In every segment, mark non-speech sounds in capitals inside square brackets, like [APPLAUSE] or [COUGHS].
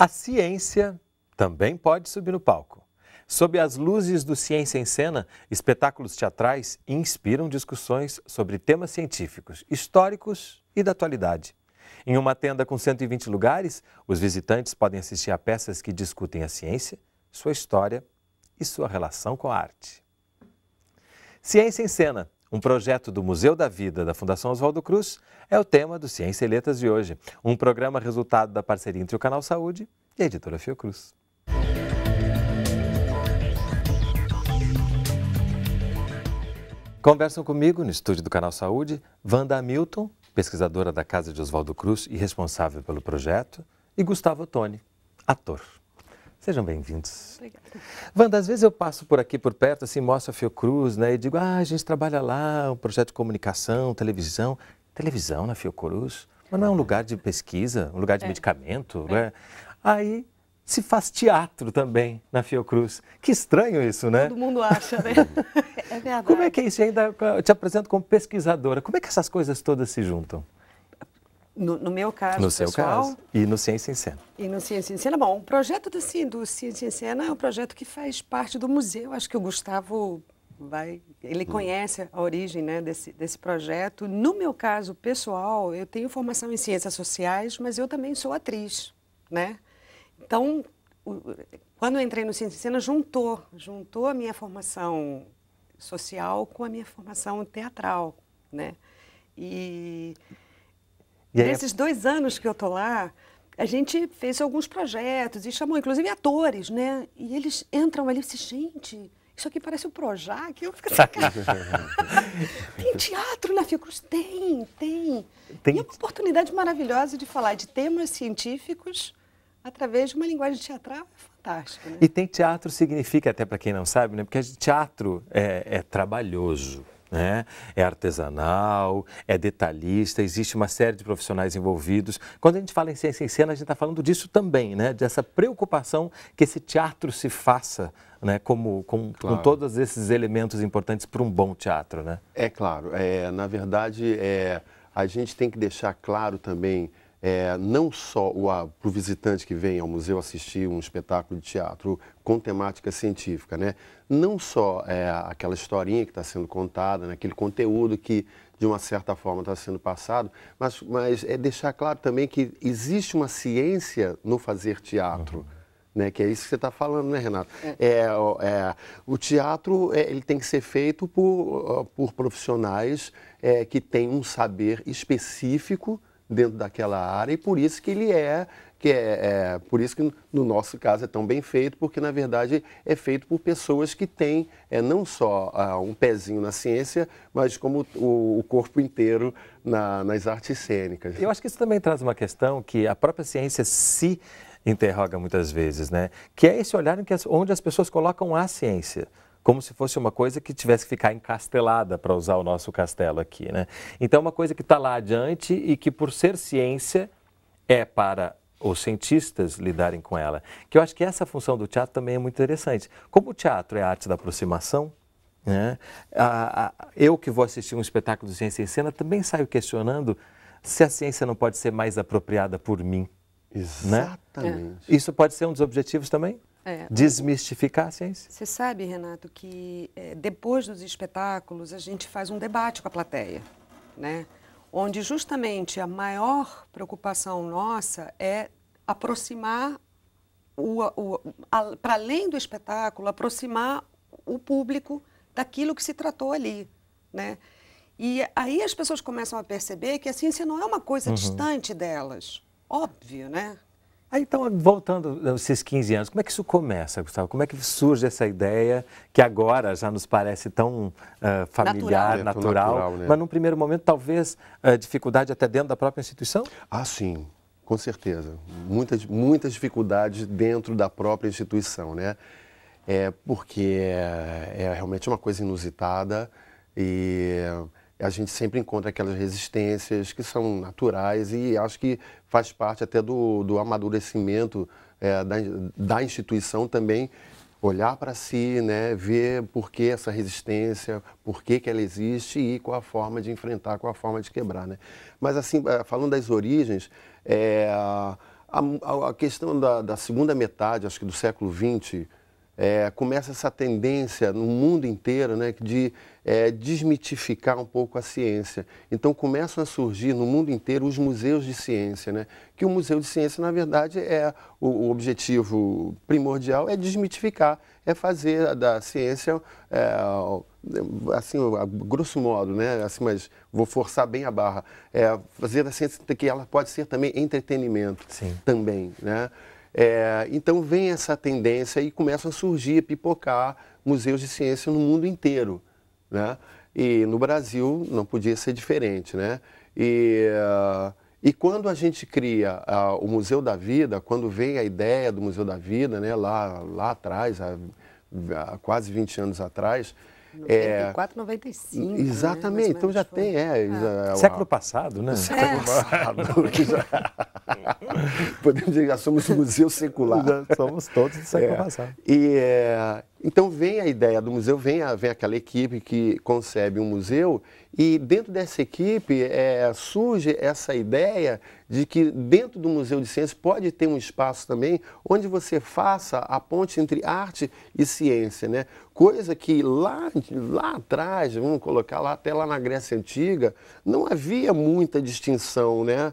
A ciência também pode subir no palco. Sob as luzes do Ciência em Cena, espetáculos teatrais inspiram discussões sobre temas científicos, históricos e da atualidade. Em uma tenda com 120 lugares, os visitantes podem assistir a peças que discutem a ciência, sua história e sua relação com a arte. Ciência em Cena um projeto do Museu da Vida da Fundação Oswaldo Cruz é o tema do Ciência e Letras de hoje, um programa resultado da parceria entre o Canal Saúde e a editora Fiocruz. Conversam comigo no estúdio do Canal Saúde, Wanda Hamilton, pesquisadora da Casa de Oswaldo Cruz e responsável pelo projeto, e Gustavo Toni, ator. Sejam bem-vindos. Obrigada. Wanda, às vezes eu passo por aqui por perto, assim, mostro a Fiocruz, né? E digo, ah, a gente trabalha lá, um projeto de comunicação, televisão. Televisão na Fiocruz? Mas não é um lugar de pesquisa, um lugar de é. medicamento, é. né? Aí se faz teatro também na Fiocruz. Que estranho isso, né? Todo mundo acha, né? [LAUGHS] é verdade. Como é que é isso? Ah, eu ainda te apresento como pesquisadora. Como é que essas coisas todas se juntam? No, no, meu caso No seu pessoal, caso. E no Ciência em Cena. E no Ciência em Cena. Bom, o projeto do, assim, do Ciência em Cena é um projeto que faz parte do museu. Acho que o Gustavo vai... Ele hum. conhece a origem né, desse, desse projeto. No meu caso pessoal, eu tenho formação em Ciências Sociais, mas eu também sou atriz, né? Então, o, quando eu entrei no Ciência em Cena, juntou, juntou a minha formação social com a minha formação teatral, né? E e Nesses dois anos que eu tô lá, a gente fez alguns projetos e chamou, inclusive, atores, né? E eles entram ali e dizem, assim, gente, isso aqui parece o Projac. Eu fico assim, tem teatro na Fiocruz? Tem, tem, tem. E é uma oportunidade maravilhosa de falar de temas científicos através de uma linguagem teatral fantástica. Né? E tem teatro significa, até para quem não sabe, né? Porque teatro é, é trabalhoso. Né? É artesanal, é detalhista, existe uma série de profissionais envolvidos. Quando a gente fala em ciência em cena, a gente está falando disso também, né? Dessa preocupação que esse teatro se faça, né? Como com, claro. com todos esses elementos importantes para um bom teatro, né? É claro. É, na verdade, é, a gente tem que deixar claro também é, não só para o visitante que vem ao museu assistir um espetáculo de teatro com temática científica, né? não só é, aquela historinha que está sendo contada, né? aquele conteúdo que de uma certa forma está sendo passado, mas, mas é deixar claro também que existe uma ciência no fazer teatro. Uhum. Né, que é isso que você está falando, né, Renato? É, é, é, o teatro é, ele tem que ser feito por, por profissionais é, que têm um saber específico dentro daquela área e por isso que ele é que é, é, por isso que no nosso caso é tão bem feito, porque na verdade é feito por pessoas que têm é, não só ah, um pezinho na ciência, mas como o, o corpo inteiro na, nas artes cênicas. Eu acho que isso também traz uma questão que a própria ciência se interroga muitas vezes, né? Que é esse olhar em que as, onde as pessoas colocam a ciência como se fosse uma coisa que tivesse que ficar encastelada, para usar o nosso castelo aqui. Né? Então, é uma coisa que está lá adiante e que, por ser ciência, é para os cientistas lidarem com ela. Que eu acho que essa função do teatro também é muito interessante. Como o teatro é a arte da aproximação, né? A, a, eu que vou assistir um espetáculo de ciência em cena também saio questionando se a ciência não pode ser mais apropriada por mim. Né? Exatamente. Né? Isso pode ser um dos objetivos também? É. Desmistificar a ciência. Você sabe, Renato, que é, depois dos espetáculos a gente faz um debate com a plateia, né? onde justamente a maior preocupação nossa é aproximar, para além do espetáculo, aproximar o público daquilo que se tratou ali. Né? E aí as pessoas começam a perceber que a ciência não é uma coisa uhum. distante delas. Óbvio, né? Aí, então, voltando esses seus 15 anos, como é que isso começa, Gustavo? Como é que surge essa ideia que agora já nos parece tão uh, familiar, natural, natural, natural né? mas num primeiro momento talvez uh, dificuldade até dentro da própria instituição? Ah, sim, com certeza. Muitas, muitas dificuldades dentro da própria instituição, né? É porque é, é realmente uma coisa inusitada e a gente sempre encontra aquelas resistências que são naturais e acho que faz parte até do, do amadurecimento é, da, da instituição também olhar para si, né, ver por que essa resistência, por que, que ela existe e qual a forma de enfrentar, qual a forma de quebrar. Né? Mas assim, é, falando das origens, é, a, a, questão da, da segunda metade, acho que do século XX, é, começa essa tendência no mundo inteiro né, de é, desmitificar um pouco a ciência. Então começam a surgir no mundo inteiro os museus de ciência, né, que o museu de ciência, na verdade, é o, o objetivo primordial é desmitificar, é fazer da ciência, é, assim, grosso modo, né, assim, mas vou forçar bem a barra, é fazer da ciência que ela pode ser também entretenimento, Sim. também, né? É, então vem essa tendência e começam a surgir, a pipocar museus de ciência no mundo inteiro. Né? E no Brasil não podia ser diferente. Né? E, uh, e quando a gente cria uh, o Museu da Vida, quando vem a ideia do Museu da Vida, né, lá, lá atrás, há, há quase 20 anos atrás, 94, é, 95. Né? Exatamente, né? então já foi. tem. É, ah. é. Já, século passado, né? Século é. passado. [LAUGHS] Podemos dizer que já somos um museu secular. Já somos todos do século é. passado. E, é, então vem a ideia do museu, vem, a, vem aquela equipe que concebe um museu e dentro dessa equipe é, surge essa ideia de que dentro do Museu de Ciências pode ter um espaço também onde você faça a ponte entre arte e ciência, né? Coisa que lá, lá atrás, vamos colocar lá até lá na Grécia Antiga, não havia muita distinção, né?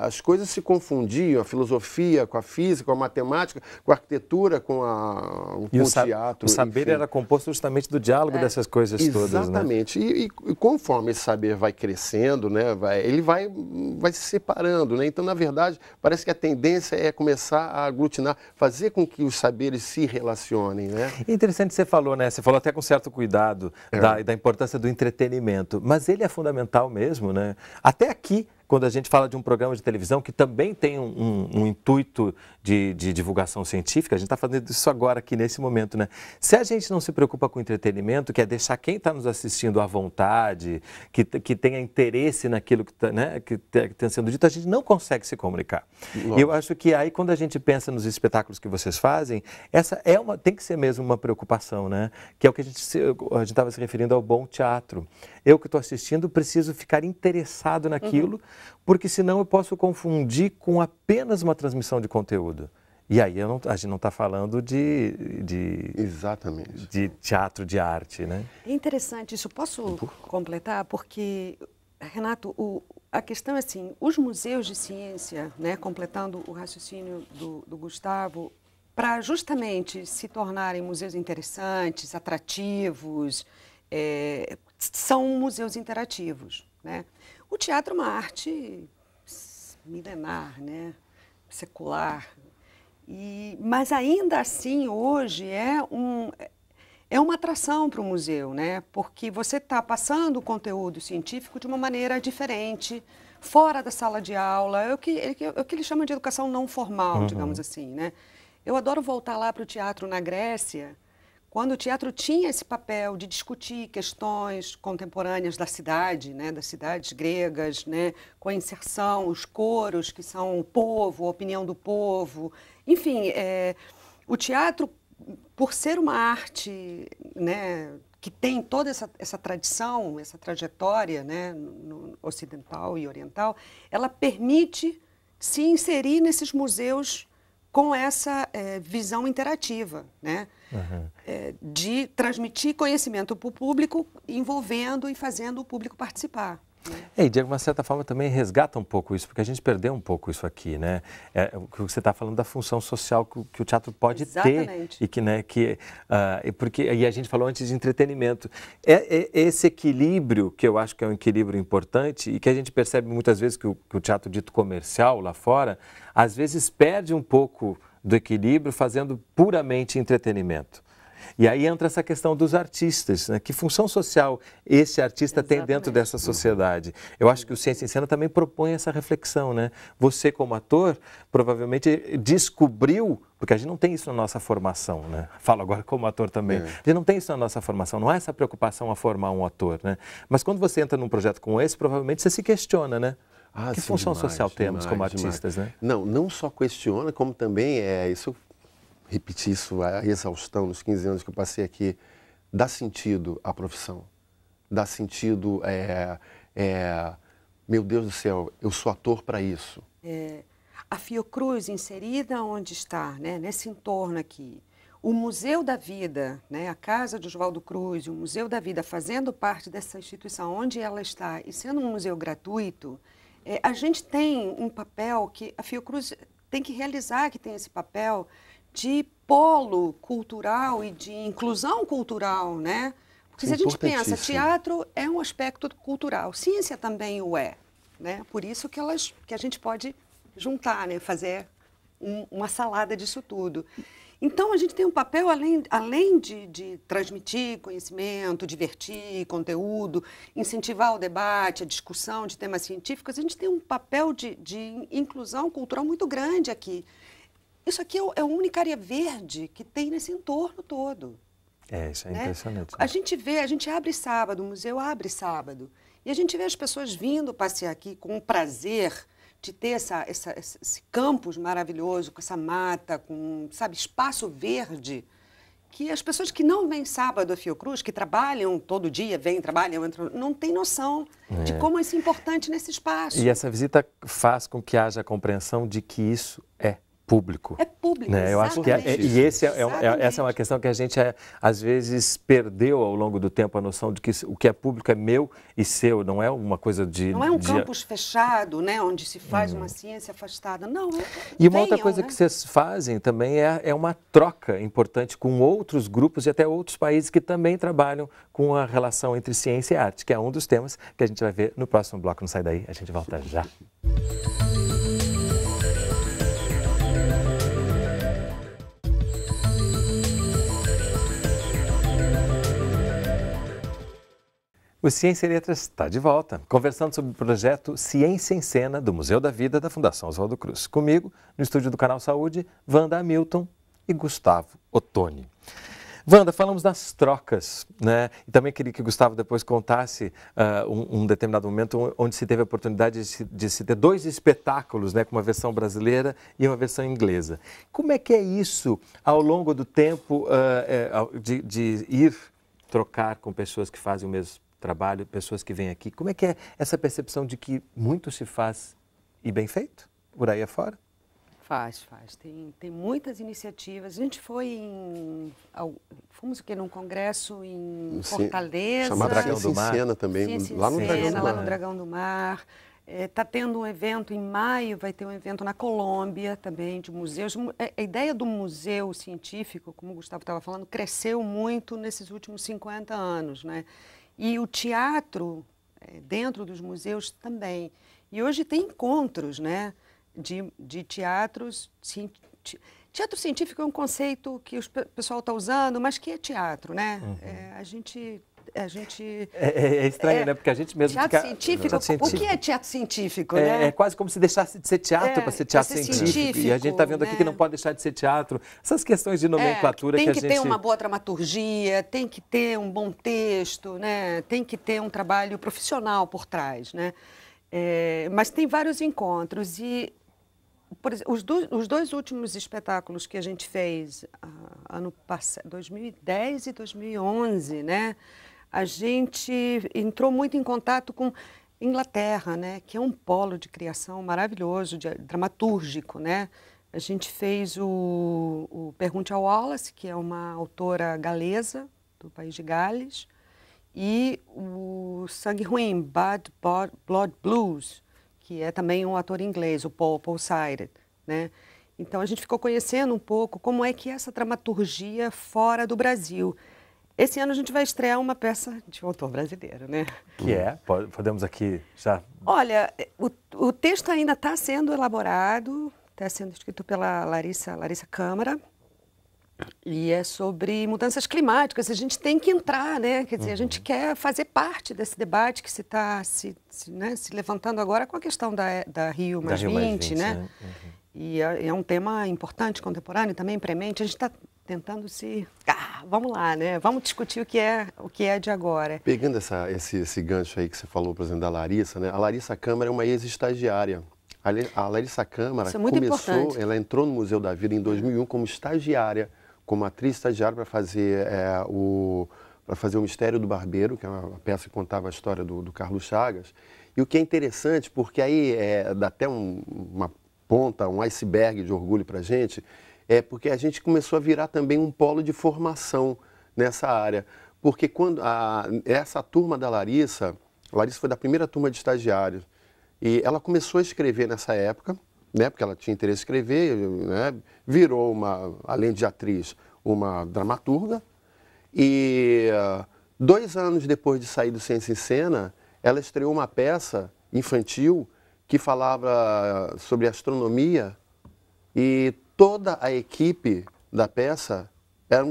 as coisas se confundiam, a filosofia com a física, com a matemática, com a arquitetura, com, a, com o, teatro. O saber enfim. era composto justamente do diálogo é. dessas coisas né? Exatamente. todas. Exatamente. Né? E, e, conforme esse saber vai crescendo, né, vai, ele vai, vai se separando. Né? Então, na verdade, parece que a tendência é começar a aglutinar, fazer com que os saberes se relacionem. Né? É interessante você falou, né? Você falou até com certo cuidado é. da, da importância do entretenimento, mas ele é fundamental mesmo, né? Até aqui quando a gente fala de um programa de televisão que também tem um, um, um intuito de, de, divulgação científica, a gente está fazendo isso agora aqui nesse momento, né? Se a gente não se preocupa com entretenimento, que é deixar quem está nos assistindo à vontade, que, que tenha interesse naquilo que está né, tá, que tá sendo dito, a gente não consegue se comunicar. Lógico. Eu acho que aí quando a gente pensa nos espetáculos que vocês fazem, essa é uma, tem que ser mesmo uma preocupação, né? Que é o que a gente estava se, se referindo ao bom teatro. Eu que estou assistindo preciso ficar interessado uhum. naquilo. Uhum porque senão eu posso confundir com apenas uma transmissão de conteúdo. E aí não, a gente não está falando de, de, Exatamente. De teatro de arte, né? É interessante isso. Posso completar? Porque, Renato, o, a questão é assim, os museus de ciência, né, completando o raciocínio do, do Gustavo, para justamente se tornarem museus interessantes, atrativos, é, são museus interativos. Né? O teatro é uma arte milenar, né? secular. E, mas ainda assim, hoje é, um, é uma atração para o museu, né? porque você está passando o conteúdo científico de uma maneira diferente, fora da sala de aula. É o que, é o que é ele chama de educação não formal, uhum. digamos assim. Né? Eu adoro voltar lá para o teatro na Grécia quando o teatro tinha esse papel de discutir questões contemporâneas da cidade, né, das cidades gregas, né, com a inserção, os coros que são o povo, a opinião do povo, enfim, é, o teatro, por ser uma arte né, que tem toda essa, essa tradição, essa trajetória né, no, no ocidental e oriental, ela permite se inserir nesses museus com essa é, visão interativa, né? uhum. é, de transmitir conhecimento para o público, envolvendo e fazendo o público participar. É, né? e de alguma certa forma também resgata um pouco isso, porque a gente perdeu um pouco isso aqui, né? É, o que você está falando da função social que, que o teatro pode Exatamente. ter e que, né, que uh, porque e a gente falou antes de entretenimento. É, é, esse equilíbrio que eu acho que é um equilíbrio importante e que a gente percebe muitas vezes que o, que o teatro dito comercial lá fora às vezes perde um pouco do equilíbrio, fazendo puramente entretenimento. E aí entra essa questão dos artistas, né? que função social esse artista Exatamente. tem dentro dessa sociedade. Eu acho que o Ciência em Cena também propõe essa reflexão. Né? Você, como ator, provavelmente descobriu, porque a gente não tem isso na nossa formação, né? falo agora como ator também, é. a gente não tem isso na nossa formação, não há essa preocupação a formar um ator. Né? Mas quando você entra num projeto como esse, provavelmente você se questiona, né? Ah, que função demais, social temos demais, como artistas, demais. né? Não, não só questiona, como também é isso, repetir isso a exaustão nos 15 anos que eu passei aqui, dá sentido à profissão, dá sentido é, é meu Deus do céu, eu sou ator para isso. É, a Fiocruz inserida onde está, né, nesse entorno aqui, o Museu da Vida, né, a Casa de Oswaldo Cruz, o Museu da Vida fazendo parte dessa instituição onde ela está e sendo um museu gratuito, é, a gente tem um papel que a Fiocruz tem que realizar, que tem esse papel de polo cultural e de inclusão cultural, né? Porque se é a gente pensa, teatro é um aspecto cultural, ciência também o é, né? Por isso que elas, que a gente pode juntar, né? Fazer um, uma salada disso tudo. Então, a gente tem um papel, além, além de, de transmitir conhecimento, divertir, conteúdo, incentivar o debate, a discussão de temas científicos, a gente tem um papel de, de inclusão cultural muito grande aqui. Isso aqui é, é a única área verde que tem nesse entorno todo. É, isso é né? impressionante. Né? A gente vê, a gente abre sábado, o museu abre sábado. E a gente vê as pessoas vindo passear aqui com prazer, de ter essa, essa, esse campus maravilhoso, com essa mata, com, sabe, espaço verde, que as pessoas que não vêm sábado a Fiocruz, que trabalham todo dia, vêm, trabalham, entram, não têm noção é. de como isso é importante nesse espaço. E essa visita faz com que haja a compreensão de que isso é público. É público, né? Eu acho que é, é, e esse é, é, é, essa é uma questão que a gente é, às vezes perdeu ao longo do tempo a noção de que o que é público é meu e seu, não é uma coisa de não é um de... campus fechado, né, onde se faz hum. uma ciência afastada, não. E uma outra coisa né? que vocês fazem também é, é uma troca importante com outros grupos e até outros países que também trabalham com a relação entre ciência e arte, que é um dos temas que a gente vai ver no próximo bloco. Não sai daí, a gente volta já. O Ciência e Letras está de volta, conversando sobre o projeto Ciência em Cena do Museu da Vida da Fundação Oswaldo Cruz. Comigo, no estúdio do Canal Saúde, Wanda Hamilton e Gustavo Ottoni. Wanda, falamos das trocas, né? E também queria que o Gustavo depois contasse uh, um, um, determinado momento onde se teve a oportunidade de se, de se, ter dois espetáculos, né? Com uma versão brasileira e uma versão inglesa. Como é que é isso ao longo do tempo uh, de, de ir trocar com pessoas que fazem o mesmo trabalho, pessoas que vêm aqui. Como é que é essa percepção de que muito se faz e bem feito por aí afora? Faz, faz. Tem, tem muitas iniciativas. A gente foi em. Fomos o quê? Num congresso em Sim, Fortaleza. Chamado Dragão do Mar. Cena também, Ciência lá no Dragão do Mar. Lá no Dragão do Mar. Está é, tá tendo um evento em maio, vai ter um evento na Colômbia também, de museus. É, a ideia do museu científico, como o Gustavo estava falando, cresceu muito nesses últimos 50 anos. Né? E o teatro, é, dentro dos museus também. E hoje tem encontros né, de, de teatros. Teatro científico é um conceito que o pessoal está usando, mas que é teatro, né? Uhum. É, a gente a gente... É, é, é estranho, é, né? Porque a gente mesmo teatro fica... Científico, teatro científico, o que é teatro científico, é, né? É, quase como se deixasse de ser teatro é, para ser teatro ser científico. científico. E a gente está vendo né? aqui que não pode deixar de ser teatro. Essas questões de nomenclatura que, que a gente... Tem que ter uma boa dramaturgia, tem que ter um bom texto, né? Tem que ter um trabalho profissional por trás, né? mas tem vários encontros e Exemplo, os, do, os, dois últimos espetáculos que a gente fez ah, ano passado, 2010 e 2011, né? a gente entrou muito em contato com Inglaterra, né, que é um polo de criação maravilhoso, de, dramatúrgico, né? A gente fez o, o Pergunte ao Wallace, que é uma autora galesa do país de Gales, e o Sangue Ruim, Bad Blood Blues, que é também um ator inglês, o Paul, Paul Sired, né? Então a gente ficou conhecendo um pouco como é que é essa dramaturgia fora do Brasil. Esse ano a gente vai estrear uma peça de um autor brasileiro, né? Que é? Podemos aqui já. Olha, o, o texto ainda está sendo elaborado, está sendo escrito pela Larissa, Larissa Câmara. E é sobre mudanças climáticas. A gente tem que entrar, né? Quer dizer, a gente uhum. quer fazer parte desse debate que se está se, se, né, se, levantando agora com a questão da, da Rio mais da Rio 20, mais 20, né? né? Uhum. E é, é um tema importante, contemporâneo também, premente. A gente está tentando se. Ah, vamos lá, né? Vamos discutir o que é o que é de agora. Pegando essa, esse, esse gancho aí que você falou, por exemplo, da Larissa, né? A Larissa Câmara é uma ex-estagiária. A Larissa Câmara é começou, importante. ela entrou no Museu da Vida em 2001 como estagiária, como atriz estagiária para fazer é, o para fazer o Mistério do Barbeiro, que é uma peça que contava a história do, do Carlos Chagas. E o que é interessante, porque aí é, dá até um, uma ponta, um iceberg de orgulho para gente, é porque a gente começou a virar também um polo de formação nessa área. Porque quando a, essa turma da Larissa, Larissa foi da primeira turma de estagiários, e ela começou a escrever nessa época, né, porque ela tinha interesse em escrever, né, virou uma, além de atriz, uma dramaturga. E ah, dois anos depois de sair do Ciência em Cena, ela estreou uma peça infantil que falava sobre astronomia e toda a equipe da peça era,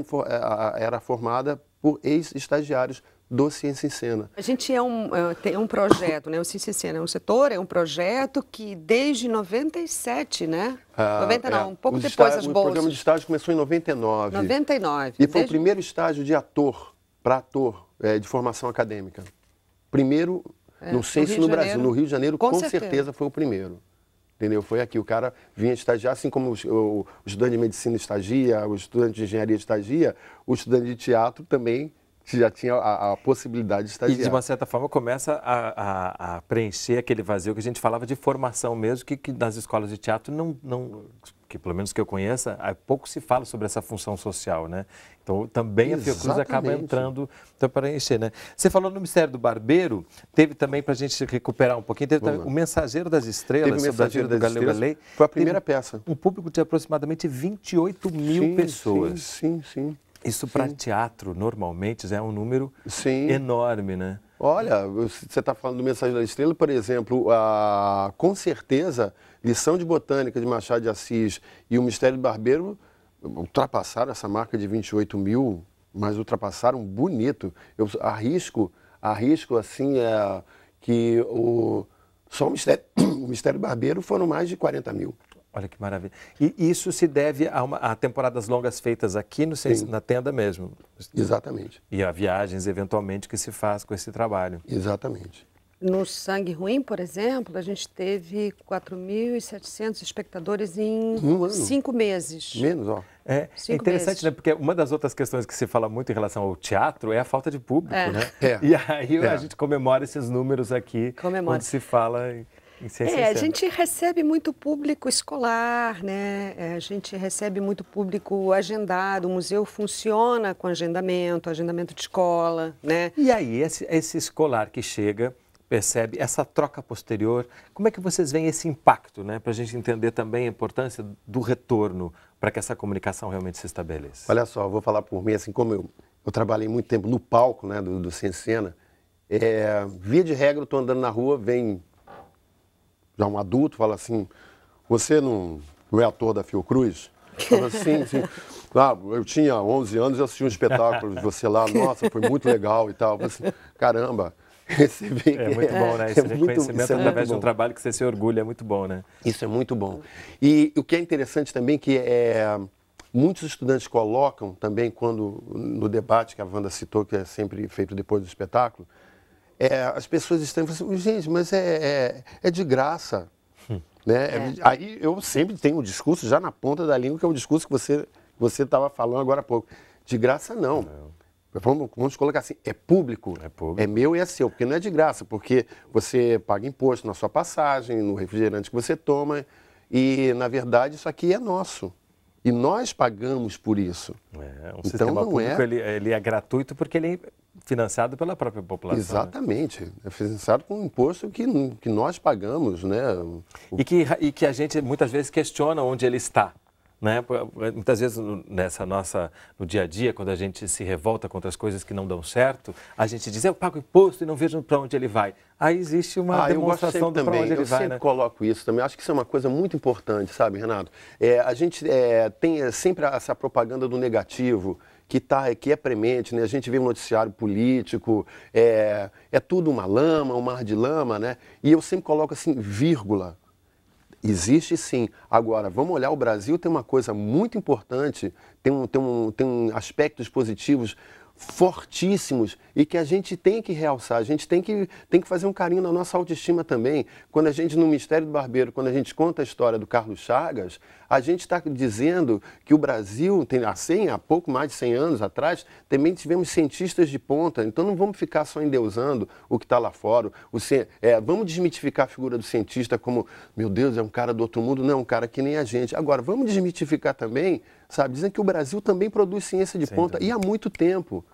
é, era formada por ex-estagiários do Ciência em Cena. A gente é um, é, tem um projeto, né? O Ciência em Cena é um setor, é um projeto que desde 97, né? Ah, 90 é. não, é. um pouco Os depois das bolsas. O programa de estágio começou em 99. 99. E foi o primeiro estágio de ator, para ator, é, de formação acadêmica. Primeiro, é, não sei no se no Brasil, no Rio de Janeiro, com, com certeza. certeza foi o primeiro entendeu? Foi aqui, o cara vinha estagiar, assim como os, o, o estudante de medicina estagia, o estudante de engenharia estagia, o estudante de teatro também você já tinha a, a, possibilidade de estagiar. E, de uma certa forma, começa a, a, a, preencher aquele vazio que a gente falava de formação mesmo, que, que nas escolas de teatro não, não que pelo menos que eu conheça, pouco se fala sobre essa função social, né? Então, também Exatamente. a Fiocruz acaba entrando então, para encher, né? Você falou no Mistério do Barbeiro, teve também, para a gente recuperar um pouquinho, teve também, o Mensageiro das Estrelas, teve o Mensageiro das Foi a primeira peça. Um público de aproximadamente 28 mil sim, pessoas. Sim, sim, sim. Isso para teatro, normalmente, é um número Sim. enorme, né? Olha, você está falando do Mensagem da Estrela, por exemplo, a, com certeza, Lição de Botânica de Machado de Assis e O Mistério do Barbeiro ultrapassaram essa marca de 28 mil, mas ultrapassaram bonito. Eu arrisco, arrisco assim, é, que o, só o Mistério, [COUGHS] o Mistério do Barbeiro foram mais de 40 mil. Olha que maravilha. E isso se deve a, uma, a temporadas longas feitas aqui no, na tenda mesmo. Exatamente. E a viagens, eventualmente, que se faz com esse trabalho. Exatamente. No Sangue Ruim, por exemplo, a gente teve 4.700 espectadores em um cinco meses. Menos, ó. É, é interessante, meses. né? Porque uma das outras questões que se fala muito em relação ao teatro é a falta de público, é. né? É. E aí é. a gente comemora esses números aqui, Comemora. quando se fala... Em... É, a gente recebe muito público escolar, né? É, a gente recebe muito público agendado. O museu funciona com agendamento, agendamento de escola, né? E aí, esse, esse escolar que chega, percebe essa troca posterior, como é que vocês veem esse impacto, né? Para a gente entender também a importância do retorno para que essa comunicação realmente se estabeleça. Olha só, vou falar por mim, assim, como eu, eu trabalhei muito tempo no palco, né, do, do Sem Cena, é, via de regra eu estou andando na rua, vem já um adulto, fala assim: Você não, não é ator da Fiocruz? [LAUGHS] Fala assim, sim. Ah, eu tinha 11 anos, eu assisti um espetáculo de você lá, nossa, foi muito legal e tal. Assim, Caramba, recebi. [LAUGHS] é muito [LAUGHS] bom, né? É esse é reconhecimento é através de um trabalho que você se orgulha é muito bom, né? Isso é muito bom. E o que é interessante também que é, muitos estudantes colocam também quando no debate que a Wanda citou, que é sempre feito depois do espetáculo, é, as pessoas estão falando assim, gente, mas é, é, é de graça. Hum. Né? É. É, aí eu sempre tenho um discurso já na ponta da língua, que é um discurso que você você estava falando agora há pouco. De graça, não. não. Vamos, vamos, colocar assim, é público, é público, é meu e é seu, porque não é de graça, porque você paga imposto na sua passagem, no refrigerante que você toma, e na verdade isso aqui é nosso. E nós pagamos por isso. É, um então, sistema não público é... Ele, ele é gratuito porque ele financiado pela própria população. Né? Exatamente. Né? É financiado com um imposto que, que nós pagamos. Né? O... E, que, e que a gente muitas vezes questiona onde ele está. Né? Muitas vezes nessa nossa no dia a dia, quando a gente se revolta contra as coisas que não dão certo, a gente diz: eu pago imposto e não vejo para onde ele vai. Aí existe uma ah, demonstração do para onde ele eu vai. Eu sempre né? coloco isso também. Acho que isso é uma coisa muito importante, sabe, Renato? É, a gente é, tem sempre essa propaganda do negativo que, tá, que é premente, né? A gente vê um noticiário político, é, é tudo uma lama, um mar de lama, né? E eu sempre coloco assim, vírgula. Existe sim. Agora, vamos olhar, o Brasil tem uma coisa muito importante, tem, um, tem, um, tem um aspectos positivos fortíssimos e que a gente tem que realçar, a gente tem que, tem que fazer um carinho na nossa autoestima também. Quando a gente, no Mistério do Barbeiro, quando a gente conta a história do Carlos Chagas, a gente está dizendo que o Brasil, tem, há, 100, há pouco mais de 100 anos atrás, também tivemos cientistas de ponta, então não vamos ficar só endeusando o que está lá fora. O, é, vamos desmitificar a figura do cientista como, meu Deus, é um cara do outro mundo, não, é um cara que nem a gente. Agora, vamos desmitificar também sabe? Dizem que o Brasil também produz ciência de Sem ponta dúvida. e há muito tempo.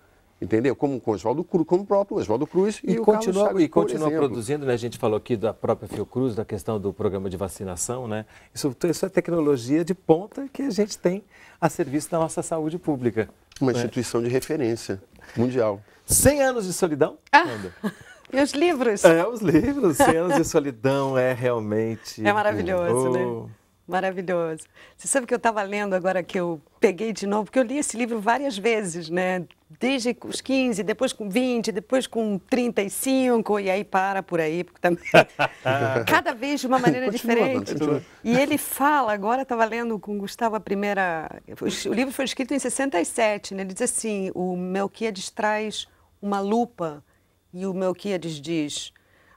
Entendeu? Como com Oswaldo Cruz, como o próprio Oswaldo Cruz e, e o continua, Chaves, E continua produzindo, né? A gente falou aqui da própria Fiocruz, da questão do programa de vacinação, né? Isso, isso é tecnologia de ponta que a gente tem a serviço da nossa saúde pública. Uma né? instituição de referência mundial. 100 anos de solidão? Ah. [LAUGHS] E os livros? É, os livros. 100 anos de solidão é realmente... É maravilhoso, né? oh. né? Maravilhoso. Você sabe que eu estava lendo agora que eu peguei de novo, porque eu li esse livro várias vezes, né? Desde os 15, depois com 20, depois com 35, e aí para por aí, porque também. [LAUGHS] Cada vez de uma maneira continua, diferente. Continua. E ele fala, agora estava lendo com Gustavo a primeira. O livro foi escrito em 67, né? Ele diz assim: o Melquiades traz uma lupa, e o Melquiades diz: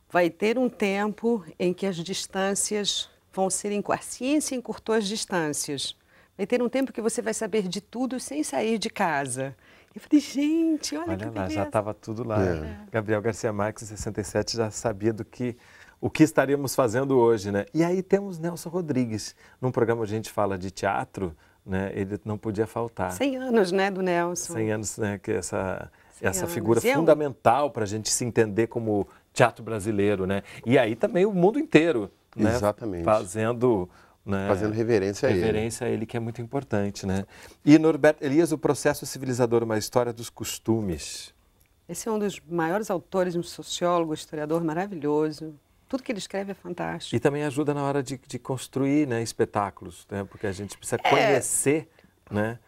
vai ter um tempo em que as distâncias vão ser a ciência encurtou as distâncias. Vai ter um tempo que você vai saber de tudo sem sair de casa. Eu falei, gente, olha, olha que lá, beleza. já estava tudo lá. É. Gabriel Garcia Marques, 67, já sabia do que o que estaríamos fazendo hoje, né? E aí temos Nelson Rodrigues, num programa onde a gente fala de teatro, né? Ele não podia faltar. 100 anos, né, do Nelson? 100 anos, né, que essa essa figura é fundamental para a gente se entender como teatro brasileiro, né? E aí também o mundo inteiro né? Exatamente. Fazendo né? Fazendo reverência, reverência a ele. a ele, que é muito importante, né? E Norberto Elias, O Processo Civilizador, uma história dos costumes. Esse é um dos maiores autores, um sociólogo, historiador maravilhoso. Tudo que ele escreve é fantástico. E também ajuda na hora de, de construir né, espetáculos, né? porque a gente precisa é... conhecer né,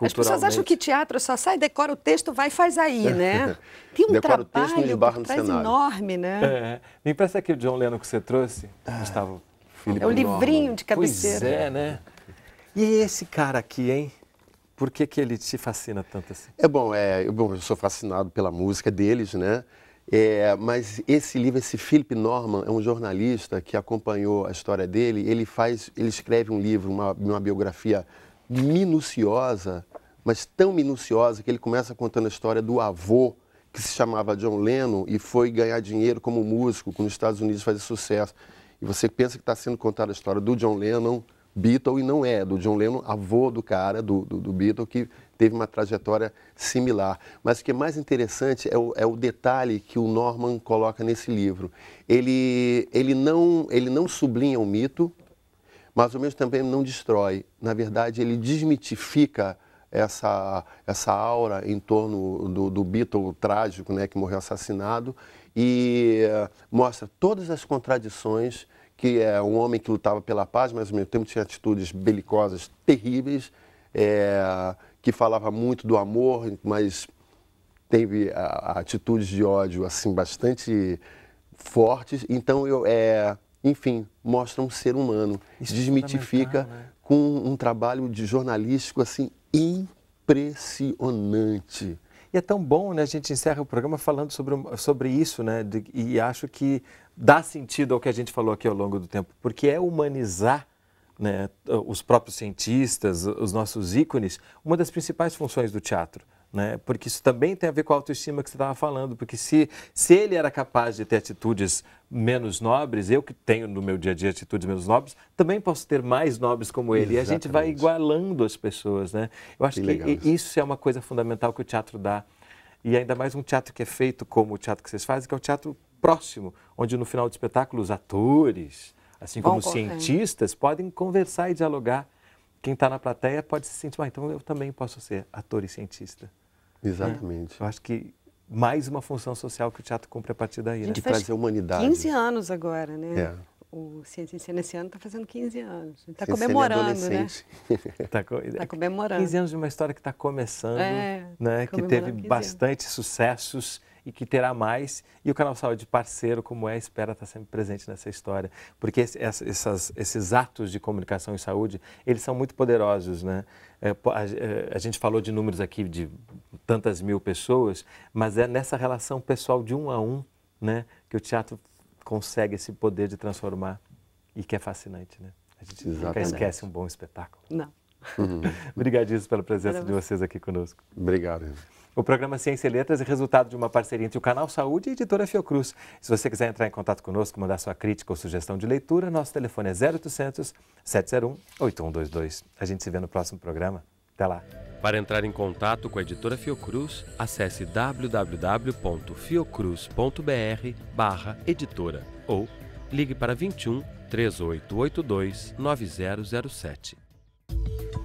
as pessoas acham que teatro só sai, decora o texto, vai faz aí, é. né? Tem [LAUGHS] um decora trabalho enorme, né? É. Me parece aquele John Lennon que você trouxe, ah, Gustavo. Felipe é o livrinho de cabeceira. Pois é, né? E esse cara aqui, hein? Por que, que ele te fascina tanto assim? É bom, é, eu, bom, eu sou fascinado pela música deles, né? É, mas esse livro, esse Philip Norman, é um jornalista que acompanhou a história dele. Ele faz, ele escreve um livro, uma, uma biografia minuciosa, mas tão minuciosa que ele começa contando a história do avô que se chamava John Lennon e foi ganhar dinheiro como músico, nos Estados Unidos fazer sucesso. E você pensa que está sendo contada a história do John Lennon, Beatle, e não é, do John Lennon, avô do cara, do, do, do Beatle, que teve uma trajetória similar. Mas o que é mais interessante é o, é o detalhe que o Norman coloca nesse livro. Ele, ele, não, ele não sublinha o mito, mas ao mesmo tempo ele não destrói. Na verdade, ele desmitifica essa, essa aura em torno do, do Beatle trágico, né, que morreu assassinado, e eh, mostra todas as contradições que é um homem que lutava pela paz, mas ao mesmo tempo tinha atitudes belicosas terríveis, é, que falava muito do amor, mas teve a, eh, a atitudes de ódio assim bastante fortes. Então eu é, enfim, mostra um ser humano, Isso é desmitifica é né? com um trabalho de jornalístico assim impressionante. E é tão bom, né? A gente encerra o programa falando sobre, sobre isso, né? De, e acho que dá sentido ao que a gente falou aqui ao longo do tempo, porque é humanizar né, os próprios cientistas, os nossos ícones, uma das principais funções do teatro. Né? Porque isso também tem a ver com a autoestima que você estava falando, porque se, se ele era capaz de ter atitudes menos nobres, eu que tenho no meu dia a dia atitudes menos nobres, também posso ter mais nobres como ele. Exatamente. E a gente vai igualando as pessoas, né? Eu acho que, que isso é uma coisa fundamental que o teatro dá. E ainda mais um teatro que é feito como o teatro que vocês fazem, que é o teatro próximo, onde no final do espetáculo os atores, assim Bom, como os cientistas, podem conversar e dialogar. Quem está na plateia pode se sentir, ah, então eu também posso ser ator e cientista. Exatamente. Né? Eu acho que mais uma função social que o teatro cumpre a partir daí, a né? De trazer humanidade. 15 anos agora, né? É. O Ciência em Cena esse ano está fazendo 15 anos. Está é comemorando, né? Está [LAUGHS] co... tá comemorando. 15 anos de uma história que está começando, é, né? Tá que teve bastante anos. sucessos e que terá mais. E o Canal Saúde parceiro, como é, espera estar sempre presente nessa história. Porque esses, essas, esses atos de comunicação e saúde, eles são muito poderosos, né? É, é, a, gente falou de números aqui de tantas mil pessoas, mas é nessa relação pessoal de um a um, né? Que o teatro consegue esse poder de transformar e que é fascinante, né? A gente Exatamente. nunca esquece um bom espetáculo. Não. Uhum. [LAUGHS] Obrigadíssimo pela presença de vocês aqui conosco. Obrigado. O programa Ciência e Letras é resultado de uma parceria entre o Canal Saúde e a editora Fiocruz. Se você quiser entrar em contato conosco, mandar sua crítica ou sugestão de leitura, nosso telefone é 0800 701 8122. A gente se vê no próximo programa. Até lá. Para entrar em contato com a editora Fiocruz, acesse www.fiocruz.br/editora ou ligue para 21 3882 9007.